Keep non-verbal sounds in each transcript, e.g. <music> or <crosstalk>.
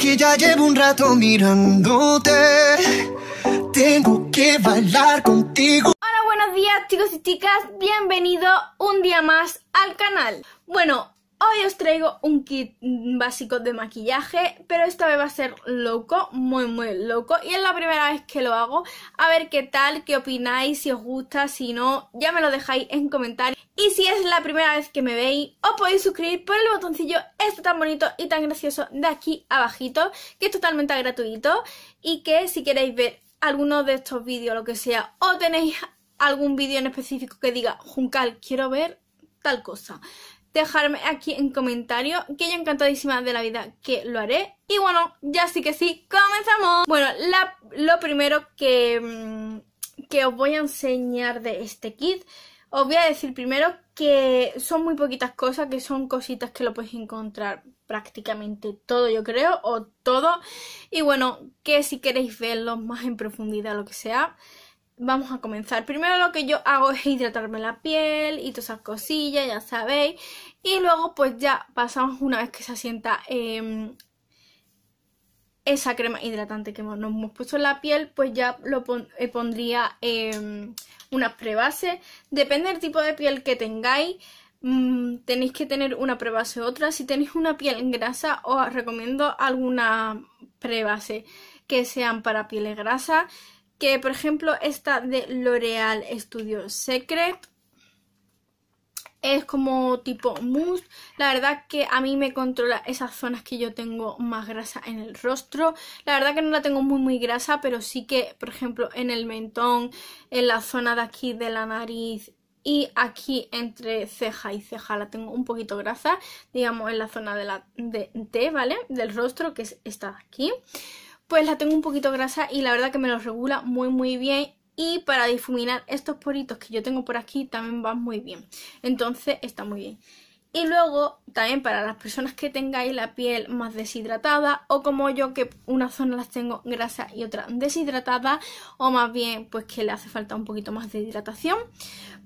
que ya llevo un rato mirándote. Tengo que bailar contigo. Hola, buenos días chicos y chicas. Bienvenido un día más al canal. Bueno, Hoy os traigo un kit mm, básico de maquillaje, pero esta vez va a ser loco, muy muy loco. Y es la primera vez que lo hago. A ver qué tal, qué opináis, si os gusta, si no, ya me lo dejáis en comentarios. Y si es la primera vez que me veis, os podéis suscribir por el botoncillo este tan bonito y tan gracioso de aquí abajito, que es totalmente gratuito. Y que si queréis ver alguno de estos vídeos, lo que sea, o tenéis algún vídeo en específico que diga, Juncal, quiero ver tal cosa dejarme aquí en comentario, que yo encantadísima de la vida que lo haré. Y bueno, ya sí que sí, comenzamos. Bueno, lo primero que, mm, que os voy a enseñar de este kit, os voy a decir primero que son muy poquitas cosas, que son cositas que lo podéis encontrar prácticamente todo, yo creo, o todo. Y bueno, que si queréis verlo más en profundidad, lo que sea, vamos a comenzar. Primero lo que yo hago es hidratarme la piel y todas esas cosillas, ya sabéis. Y luego pues ya pasamos una vez que se asienta em, esa crema hidratante que nos hemos puesto en la piel, pues ya lo eh, pondría eh, em, unas prebase. Depende del tipo de piel que tengáis. Mm, tenéis que tener una prebase u otra. Si tenéis una piel grasa, os recomiendo alguna prebase que sean para pieles grasas que por ejemplo esta de L'Oreal Studio Secret es como tipo mousse. La verdad que a mí me controla esas zonas que yo tengo más grasa en el rostro. La verdad que no la tengo muy muy grasa, pero sí que, por ejemplo, en el mentón, en la zona de aquí de la nariz y aquí entre ceja y ceja la tengo un poquito grasa, digamos en la zona de la de, T ¿vale? Del rostro que es esta de aquí pues la tengo un poquito grasa y la verdad que me lo regula muy muy bien y para difuminar estos poritos que yo tengo por aquí también va muy bien entonces está muy bien y luego, también para las personas que tengáis la piel más deshidratada o como yo que una zona las tengo grasa y otra deshidratada o más bien pues que le hace falta un poquito más de hidratación,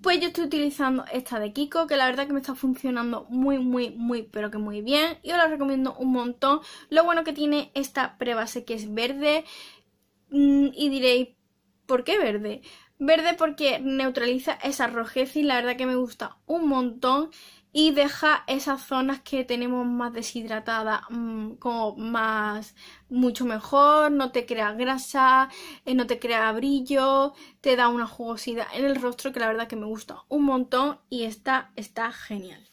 pues yo estoy utilizando esta de Kiko que la verdad que me está funcionando muy muy muy pero que muy bien y os la recomiendo un montón. Lo bueno que tiene esta prebase que es verde mm, y diréis, ¿por qué verde? Verde porque neutraliza esa rojez y la verdad que me gusta un montón y deja esas zonas que tenemos más deshidratadas mm, como más mucho mejor, no te crea grasa, eh, no te crea brillo, te da una jugosidad en el rostro que la verdad que me gusta un montón y esta está genial.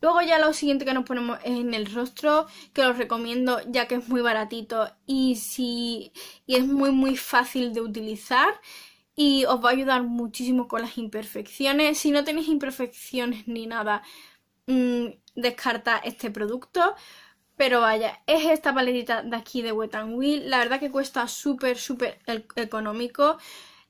Luego ya lo siguiente que nos ponemos en el rostro, que os recomiendo ya que es muy baratito y, si, y es muy muy fácil de utilizar y os va a ayudar muchísimo con las imperfecciones. Si no tenéis imperfecciones ni nada, mm, descarta este producto. Pero vaya, es esta paletita de aquí de Wet n Wheel. La verdad que cuesta súper, súper económico.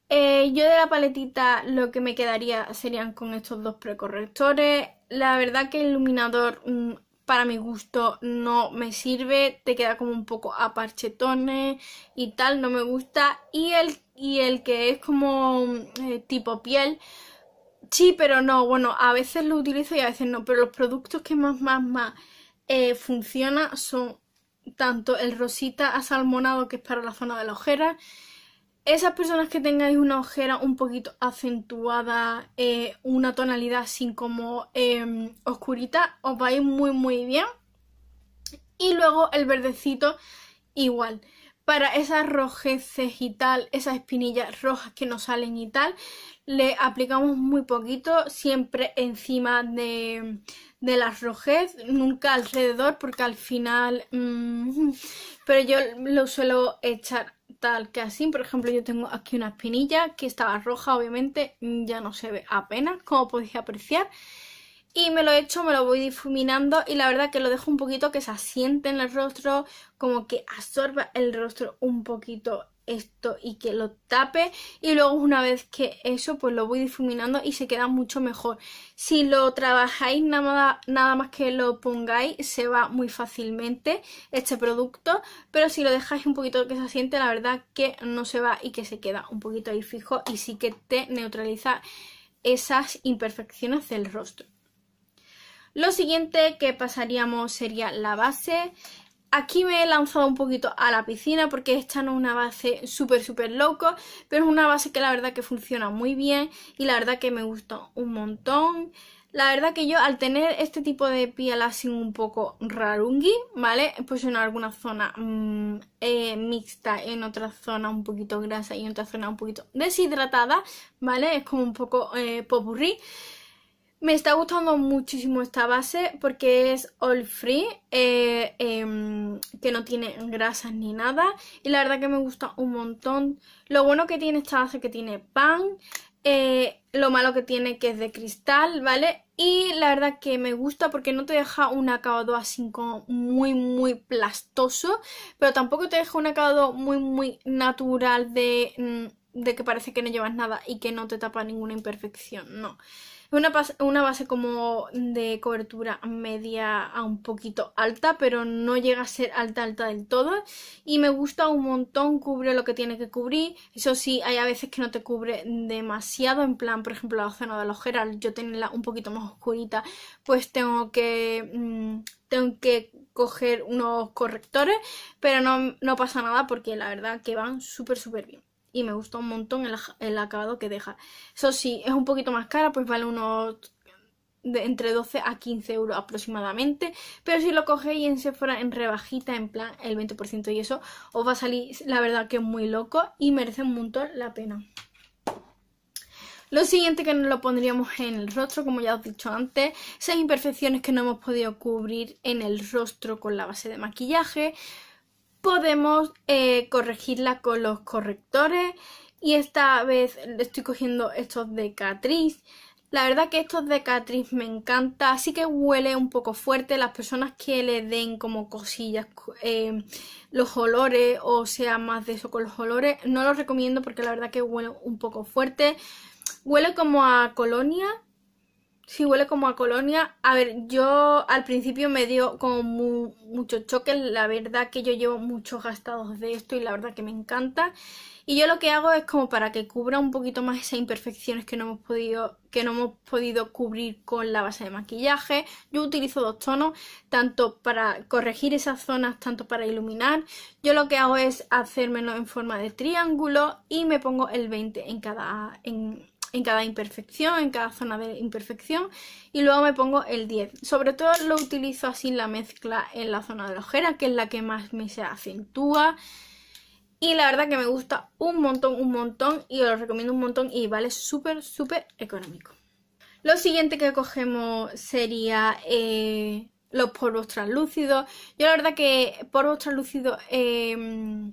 Eh, yo de la paletita lo que me quedaría serían con estos dos precorrectores. La verdad que el iluminador mm, para mi gusto no me sirve, te queda como un poco a parchetones y tal, no me gusta. Y el, y el que es como eh, tipo piel, sí, pero no, bueno, a veces lo utilizo y a veces no, pero los productos que más, más, más eh, funciona son tanto el rosita asalmonado que es para la zona de la ojera, esas personas que tengáis una ojera un poquito acentuada, eh, una tonalidad así como em, oscurita, os va muy muy bien. Y luego el verdecito igual. Para esas rojeces y tal, esas espinillas rojas que nos salen y tal, le aplicamos muy poquito, siempre encima de, las la rojez, nunca alrededor, porque al final... Mm, <laughs> pero yo lo suelo echar tal que así. Por ejemplo, yo tengo aquí una espinilla que estaba roja, obviamente mm, ya no se ve apenas, como podéis apreciar. Y me lo he hecho, me lo voy difuminando y la verdad que lo dejo un poquito que se asiente en el rostro, como que absorba el rostro un poquito esto y que lo tape y luego una vez que eso pues lo voy difuminando y se queda mucho mejor si lo trabajáis nada, nada más que lo pongáis se va muy fácilmente este producto pero si lo dejáis un poquito que se asiente la verdad que no se va y que se queda un poquito ahí fijo y sí que te neutraliza esas imperfecciones del rostro lo siguiente que pasaríamos sería la base Aquí me he lanzado un poquito a la piscina porque esta no es una base súper súper loco, pero es una base que la verdad que funciona muy bien y la verdad que me gusta un montón. La verdad que yo al tener este tipo de piel así un poco rarungi, ¿vale? Pues en alguna zona mm, mixta, en otra zona un poquito grasa y en otra zona un poquito deshidratada, ¿vale? Es como un poco eh, popurrí. Me está gustando muchísimo esta base porque es all free, eh, em, que no tiene grasas ni nada. Y la verdad que me gusta un montón. Lo bueno que tiene esta base que tiene pan, eh, lo malo que tiene que es de cristal, ¿vale? Y la verdad que me gusta porque no te deja un acabado así como muy, muy plastoso, pero tampoco te deja un acabado muy, muy natural de, mm, de que parece que no llevas nada y que no te tapa ninguna imperfección, no una, una base como de cobertura media a un poquito alta, pero no llega a ser alta, alta del todo. Y me gusta un montón, cubre lo que tiene que cubrir. Eso sí, hay a veces que no te cubre demasiado, en plan, por ejemplo, la zona de la ojera, yo tenerla un poquito más oscurita, pues tengo que... Mm, tengo que coger unos correctores, pero no, no pasa nada porque la verdad que van súper, súper bien y me gusta un montón el, acabado que deja. Eso sí, es un poquito más cara, pues vale unos de entre 12 a 15 euros aproximadamente, pero si lo cogéis en Sephora en rebajita, en plan el 20% y eso, os va a salir la verdad que es muy loco y merece un montón la pena. Lo siguiente que nos lo pondríamos en el rostro, como ya os he dicho antes, esas imperfecciones que no hemos podido cubrir en el rostro con la base de maquillaje, podemos eh, corregirla con los correctores y esta vez estoy cogiendo estos de Catrice. La verdad que estos de Catrice me encanta, así que huele un poco fuerte. Las personas que le den como cosillas eh, los olores o sea más de eso con los olores, no los recomiendo porque la verdad que huele un poco fuerte. Huele como a colonia, si huele como a colonia. A ver, yo al principio me dio como mucho choque. La verdad que yo llevo muchos gastados de esto y la verdad que me encanta. Y yo lo que hago es como para que cubra un poquito más esas imperfecciones que no hemos podido, que no hemos podido cubrir con la base de maquillaje. Yo utilizo dos tonos, tanto para corregir esas zonas, tanto para iluminar. Yo lo que hago es hacérmelo en forma de triángulo y me pongo el 20 en cada, en cada imperfección, en cada zona de imperfección y luego me pongo el 10. Sobre todo lo utilizo así la mezcla en la zona de la ojera, que es la que más me se acentúa y la verdad que me gusta un montón, un montón y os lo recomiendo un montón y vale súper, súper económico. Lo siguiente que cogemos sería eh, los polvos translúcidos. Yo la verdad que polvos translúcidos... Eh,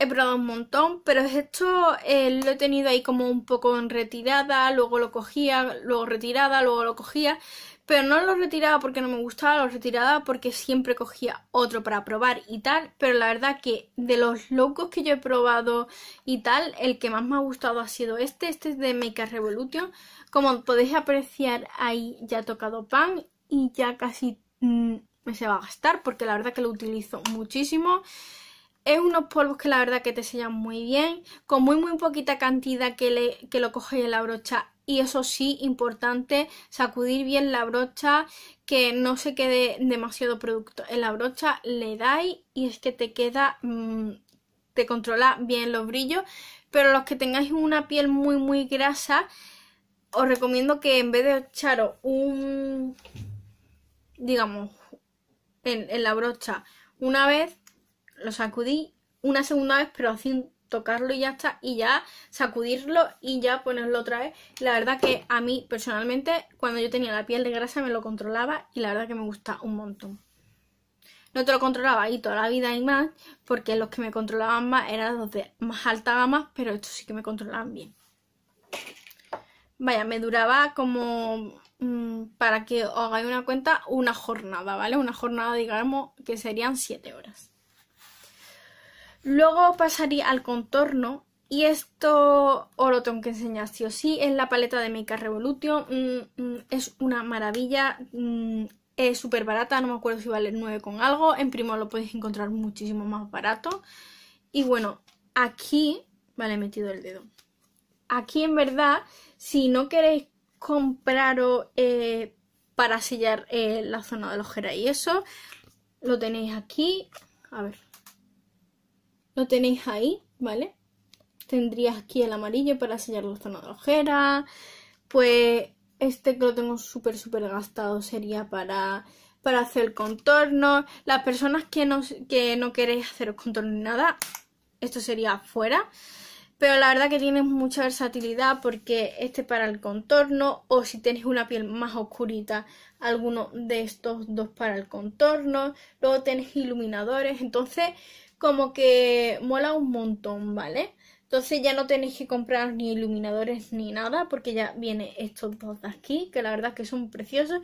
he probado un montón, pero esto eh, lo he tenido ahí como un poco en retirada, luego lo cogía, luego retirada, luego lo cogía, pero no lo retiraba porque no me gustaba, lo retiraba porque siempre cogía otro para probar y tal, pero la verdad que de los locos que yo he probado y tal, el que más me ha gustado ha sido este, este es de a Revolution, como podéis apreciar ahí ya ha tocado pan y ya casi mm, me se va a gastar porque la verdad que lo utilizo muchísimo. Es unos polvos que la verdad que te sellan muy bien, con muy muy poquita cantidad que, le, que lo coges en la brocha. Y eso sí, importante, sacudir bien la brocha, que no se quede demasiado producto en la brocha, le dais y es que te queda, mm, te controla bien los brillos. Pero los que tengáis una piel muy muy grasa, os recomiendo que en vez de echaros un, digamos, en la brocha una vez, lo sacudí una segunda vez, pero sin tocarlo y ya está, y ya sacudirlo y ya ponerlo otra vez. La verdad que a mí personalmente, cuando yo tenía la piel de grasa, me lo controlaba y la verdad que me gusta un montón. No te lo controlaba ahí toda la vida y más, porque los que me controlaban más eran los de más alta gama, pero estos sí que me controlaban bien. Vaya, me duraba como mm, para que os hagáis una cuenta, una jornada, ¿vale? Una jornada, digamos, que serían 7 horas. Luego pasaría al contorno y esto Oroton que enseñaste sí o sí. Es la paleta de Makeup Revolution. Mm, mm, es una maravilla. Mm, es súper barata. No me acuerdo si vale 9 con algo. En Primo lo podéis encontrar muchísimo más barato. Y bueno, aquí... Vale, he metido el dedo. Aquí en verdad, si no queréis compraros eh, para sellar eh, la zona de la ojera y eso, lo tenéis aquí. A ver, lo tenéis ahí, ¿vale? Tendrías aquí el amarillo para sellar los tonos de ojera. Pues este que lo tengo súper, súper gastado sería para, para hacer contorno. Las personas que no, que no queréis hacer contorno ni nada, esto sería fuera. Pero la verdad que tiene mucha versatilidad porque este para el contorno o si tenéis una piel más oscurita, alguno de estos dos para el contorno. Luego tenéis iluminadores, entonces como que mola un montón, ¿vale? Entonces ya no tenéis que comprar ni iluminadores ni nada porque ya viene estos dos de aquí, que la verdad que son preciosos.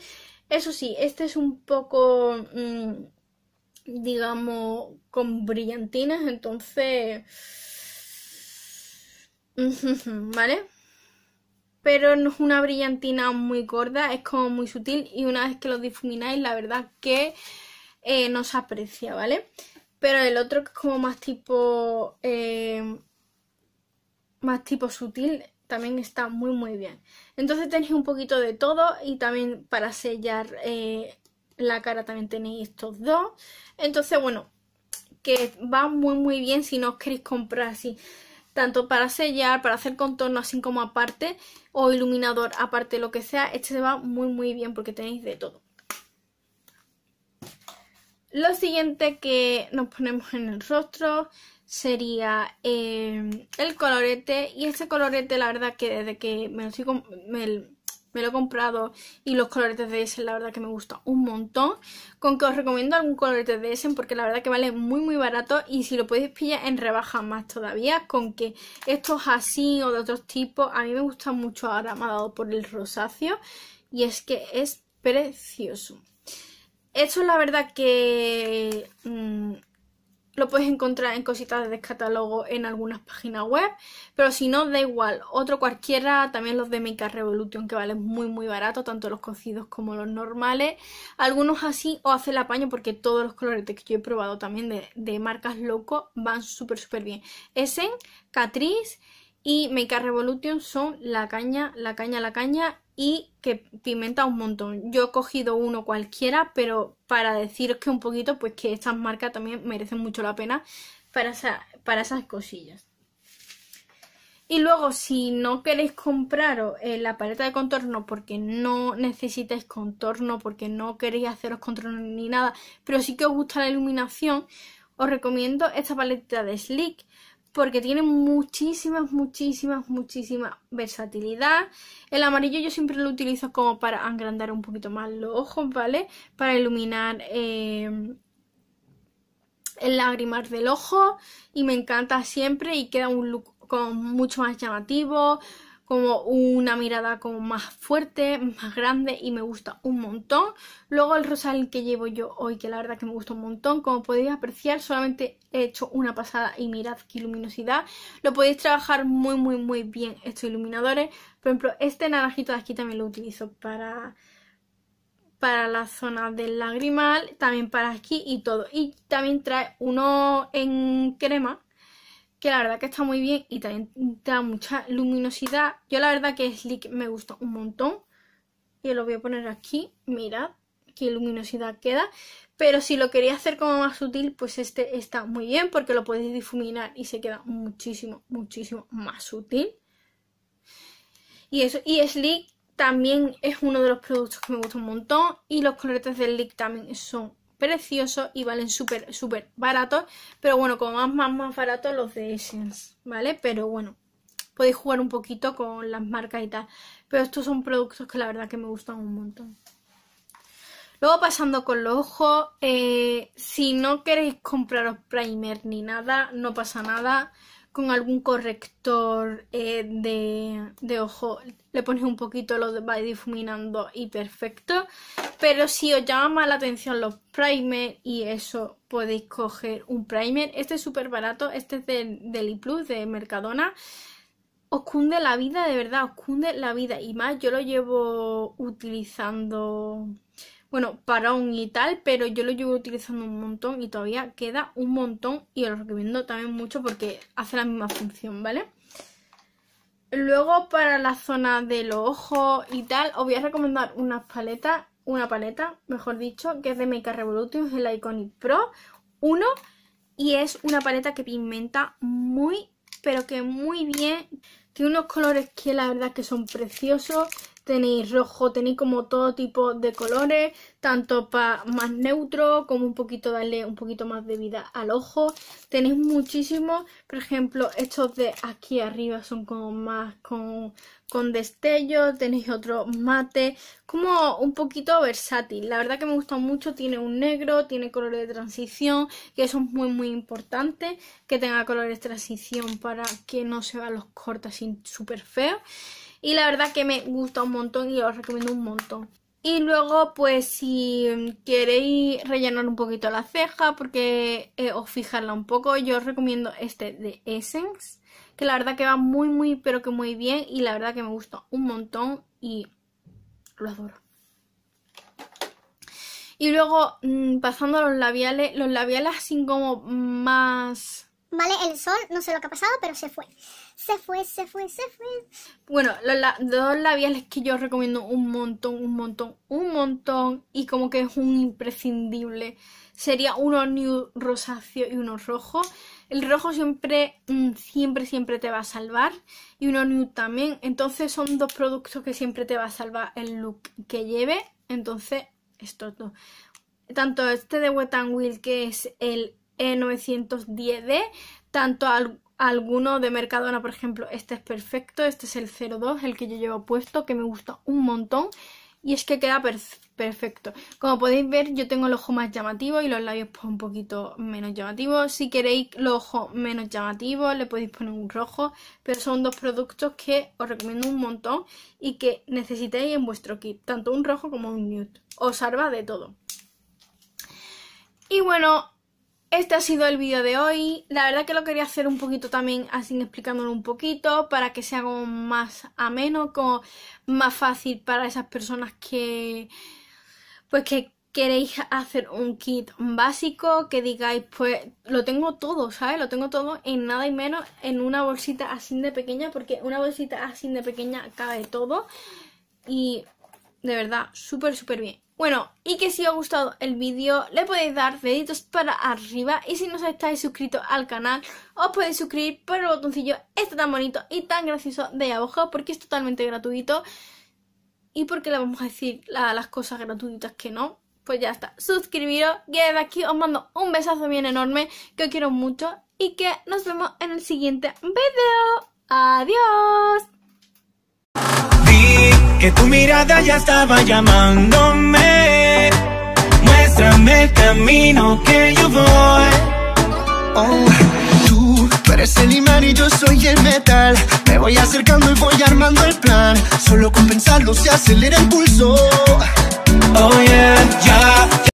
Eso sí, este es un poco, mm, digamos, con brillantinas, entonces... <laughs> ¿Vale? Pero no es una brillantina muy gorda, es como muy sutil y una vez que lo difumináis la verdad que eh, no se aprecia, ¿vale? vale pero el otro que es como más tipo. Eh, más tipo sutil, también está muy muy bien. Entonces tenéis un poquito de todo y también para sellar eh, la cara también tenéis estos dos. Entonces, bueno, que va muy muy bien si no os queréis comprar así. Tanto para sellar, para hacer contorno así como aparte o iluminador aparte, lo que sea, este va muy muy bien porque tenéis de todo. Lo siguiente que nos ponemos en el rostro sería em, el colorete. Y este colorete, la verdad que desde que me lo, he comprado y los coloretes de ese, la verdad que me gusta un montón. Con que os recomiendo algún colorete de ese porque la verdad que vale muy muy barato y si lo podéis pillar en rebaja más todavía. Con que estos así o de otros tipos, a mí me gusta mucho ahora, me ha dado por el rosáceo y es que es precioso es la verdad que mm, lo puedes encontrar en cositas de descatálogo en algunas páginas web, pero si no, da igual. Otro cualquiera, también los de Make Revolution que valen muy muy barato, tanto los cocidos como los normales. Algunos así o hace el apaño porque todos los colores que yo he probado también de, marcas loco van súper súper bien. Essen, Catrice y Make a Revolution son la caña, la caña, la caña y que pimenta un montón. Yo he cogido uno cualquiera, pero para deciros que un poquito, pues que estas marcas también merecen mucho la pena para, para esas cosillas. Y luego, si no queréis compraros la paleta de contorno porque no necesitáis contorno, porque no queréis haceros contorno ni nada, pero sí que os gusta la iluminación, os recomiendo esta paleta de Slick porque tiene muchísimas, muchísimas, muchísima versatilidad. El amarillo yo siempre lo utilizo como para agrandar un poquito más los ojos, ¿vale? Para iluminar em, el lágrimas del ojo y me encanta siempre y queda un look con mucho más llamativo, como una mirada como más fuerte, más grande y me gusta un montón. Luego el rosal que llevo yo hoy, que la verdad que me gusta un montón, como podéis apreciar, solamente he hecho una pasada y mirad qué luminosidad. Lo podéis trabajar muy muy muy bien estos iluminadores. Por ejemplo, este naranjito de aquí también lo utilizo para para la zona del lagrimal, también para aquí y todo. Y también trae uno en crema que la verdad que está muy bien y también da mucha luminosidad. Yo la verdad que Slick me gusta un montón. Y lo voy a poner aquí, mirad qué luminosidad queda. Pero si lo quería hacer como más sutil, pues este está muy bien porque lo podéis difuminar y se queda muchísimo, muchísimo más sutil. Y eso, y Slick también es uno de los productos que me gusta un montón y los colores de Slick también son preciosos y valen súper, súper baratos. Pero bueno, como más, más, más baratos los de Essence, ¿vale? Pero bueno, podéis jugar un poquito con las marcas y tal. Pero estos son productos que la verdad que me gustan un montón. Luego pasando con los ojos, eh, si no queréis compraros primer ni nada, no pasa nada con algún corrector eh, de, ojo le pones un poquito, lo va difuminando y perfecto. Pero si os llama más la atención los primers y eso, podéis coger un primer. Este es súper barato, este es de, del Plus de Mercadona. Os cunde la vida, de verdad, os cunde la vida. Y más, yo lo llevo utilizando bueno, para un y tal, pero yo lo llevo utilizando un montón y todavía queda un montón y os lo recomiendo también mucho porque hace la misma función, ¿vale? Luego para la zona de los ojos y tal, os voy a recomendar unas paleta una paleta, mejor dicho, que es de Make Revolution, es la Iconic Pro 1 y es una paleta que pigmenta muy, pero que muy bien. Tiene unos colores que la verdad que son preciosos tenéis rojo, tenéis como todo tipo de colores, tanto para más neutro como un poquito darle un poquito más de vida al ojo. Tenéis muchísimos, por ejemplo, estos de aquí arriba son como más con, destello, tenéis otro mate, como un poquito versátil. La verdad que me gusta mucho, tiene un negro, tiene colores de transición, que eso es muy muy importante, que tenga colores de transición para que no se vean los cortas súper feos. Y la verdad que me gusta un montón y os recomiendo un montón. Y luego, pues si queréis rellenar un poquito la ceja porque eh, os fijarla un poco, yo os recomiendo este de Essence, que la verdad que va muy, muy, pero que muy bien y la verdad que me gusta un montón y lo adoro. Y luego, mm, pasando a los labiales, los labiales así como más ¿vale? El sol, no sé lo que ha pasado, pero se fue. Se fue, se fue, se fue. Bueno, los dos labiales que yo recomiendo un montón, un montón, un montón, y como que es un imprescindible, sería uno nude rosáceo y uno rojo. El rojo siempre, mm, siempre, siempre te va a salvar. Y uno nude también. Entonces son dos productos que siempre te va a salvar el look que lleve. Entonces, estos dos. Tanto este de Wet n Wild que es el 910D, tanto alguno de Mercadona, por ejemplo, este es perfecto, este es el 02, el que yo llevo puesto, que me gusta un montón y es que queda perfecto. Como podéis ver, yo tengo el ojo más llamativo y los labios pues, un poquito menos llamativos. Si queréis los ojos menos llamativos, le podéis poner un rojo, pero son dos productos que os recomiendo un montón y que necesitéis en vuestro kit, tanto un rojo como un nude. Os salva de todo. Y bueno, este ha sido el vídeo de hoy. La verdad que lo quería hacer un poquito también así explicándolo un poquito para que sea como más ameno, como más fácil para esas personas que pues que queréis hacer un kit básico, que digáis pues lo tengo todo, ¿sabes? Lo tengo todo en nada y menos en una bolsita así de pequeña porque una bolsita así de pequeña cabe todo y de verdad súper súper bien. Bueno, y que si os ha gustado el vídeo le podéis dar deditos para arriba y si no estáis suscritos al canal os podéis suscribir por el botoncillo este tan bonito y tan gracioso de abajo porque es totalmente gratuito y porque le vamos a decir las cosas gratuitas que no. Pues ya está, suscribiros, y desde aquí os mando un besazo bien enorme, que os quiero mucho y que nos vemos en el siguiente vídeo. ¡Adiós! Que tu mirada ya estaba llamándome Muéstrame el camino que yo voy oh, Tú, tú eres el imán y yo soy el metal Me voy acercando y voy armando el plan Solo con pensarlo se acelera el pulso Oh yeah, yeah.